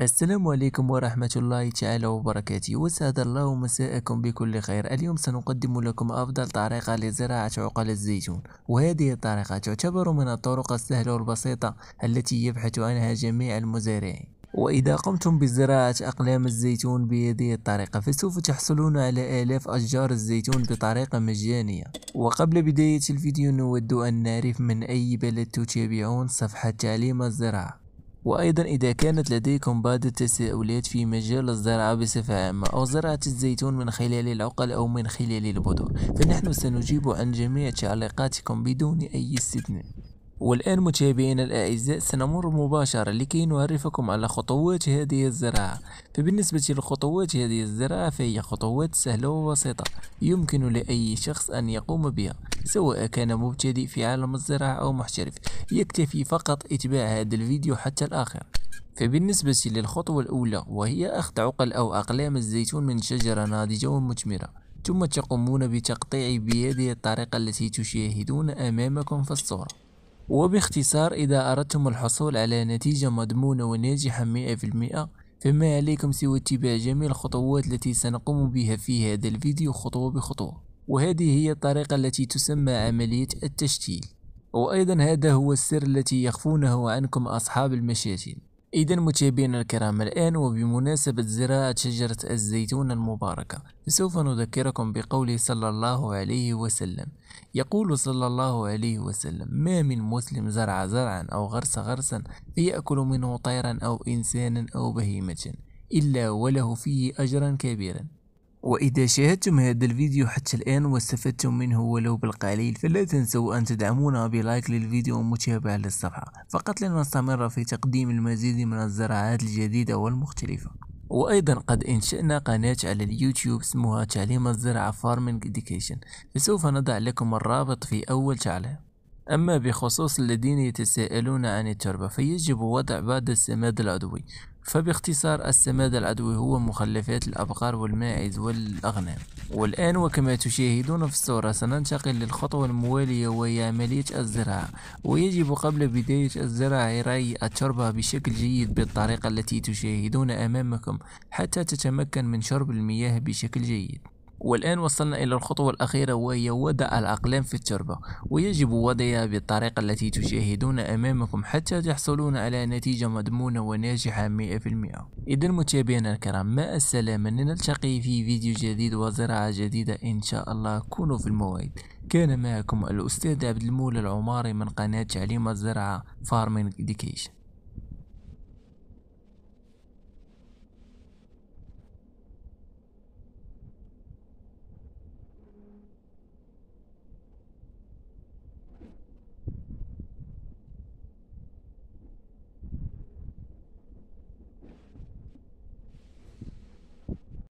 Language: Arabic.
السلام عليكم ورحمة الله تعالى وبركاته وسعد الله مساءكم بكل خير اليوم سنقدم لكم أفضل طريقة لزراعة عقل الزيتون وهذه الطريقة تعتبر من الطرق السهلة والبسيطة التي يبحث عنها جميع المزارعين وإذا قمتم بزراعة أقلام الزيتون بهذه الطريقة فسوف تحصلون على آلاف أشجار الزيتون بطريقة مجانية وقبل بداية الفيديو نود أن نعرف من أي بلد تتابعون صفحة تعليم الزراعة وأيضا إذا كانت لديكم بعض التساؤلات في مجال الزراعة بصفة عامة أو زراعة الزيتون من خلال العقل أو من خلال البذور فنحن سنجيب عن جميع تعليقاتكم بدون أي استثناء والآن متابعينا الأعزاء سنمر مباشرة لكي نعرفكم على خطوات هذه الزراعة فبالنسبة لخطوات هذه الزراعة فهي خطوات سهلة وبسيطة يمكن لأي شخص أن يقوم بها سواء كان مبتدئ في عالم الزراعة أو محترف يكتفي فقط إتباع هذا الفيديو حتى الآخر فبالنسبة للخطوة الأولى وهي أخذ عقل أو أقلام الزيتون من شجرة ناضجة ومثمرة ثم تقومون بتقطيع بهذه الطريقة التي تشاهدون أمامكم في الصورة وباختصار إذا أردتم الحصول على نتيجة مضمونة وناجحة 100% فما عليكم سوى اتباع جميع الخطوات التي سنقوم بها في هذا الفيديو خطوة بخطوة وهذه هي الطريقة التي تسمى عملية التشتيل وأيضا هذا هو السر التي يخفونه عنكم أصحاب المشاتل إذا متابعينا الكرام الآن وبمناسبة زراعة شجرة الزيتون المباركة سوف نذكركم بقوله صلى الله عليه وسلم يقول صلى الله عليه وسلم ما من مسلم زرع زرعا أو غرس غرسا فيأكل منه طيرا أو إنسانا أو بهيمة إلا وله فيه أجرا كبيرا وإذا شاهدتم هذا الفيديو حتى الآن واستفدتم منه ولو بالقليل فلا تنسوا أن تدعمونا بلايك للفيديو ومتابعة للصفحة فقط لنستمر في تقديم المزيد من الزراعات الجديدة والمختلفة وأيضا قد إنشأنا قناة على اليوتيوب اسمها تعليم الزراعة فارمينج إديكيشن فسوف نضع لكم الرابط في أول تعليق أما بخصوص الذين يتساءلون عن التربة فيجب وضع بعض السماد العضوي فباختصار السماد العضوي هو مخلفات الأبقار والماعز والأغنام والآن وكما تشاهدون في الصورة سننتقل للخطوة الموالية وهي عملية الزراعة ويجب قبل بداية الزراعة ري التربة بشكل جيد بالطريقة التي تشاهدون أمامكم حتى تتمكن من شرب المياه بشكل جيد والآن وصلنا إلى الخطوة الأخيرة وهي وضع الأقلام في التربة ويجب وضعها بالطريقة التي تشاهدون أمامكم حتى تحصلون على نتيجة مضمونة وناجحة 100% إذا متابعينا الكرام مع السلامة نلتقي في فيديو جديد وزراعة جديدة إن شاء الله كونوا في الموعد كان معكم الأستاذ عبد المولى العماري من قناة تعليم الزراعة فارمين إديكيشن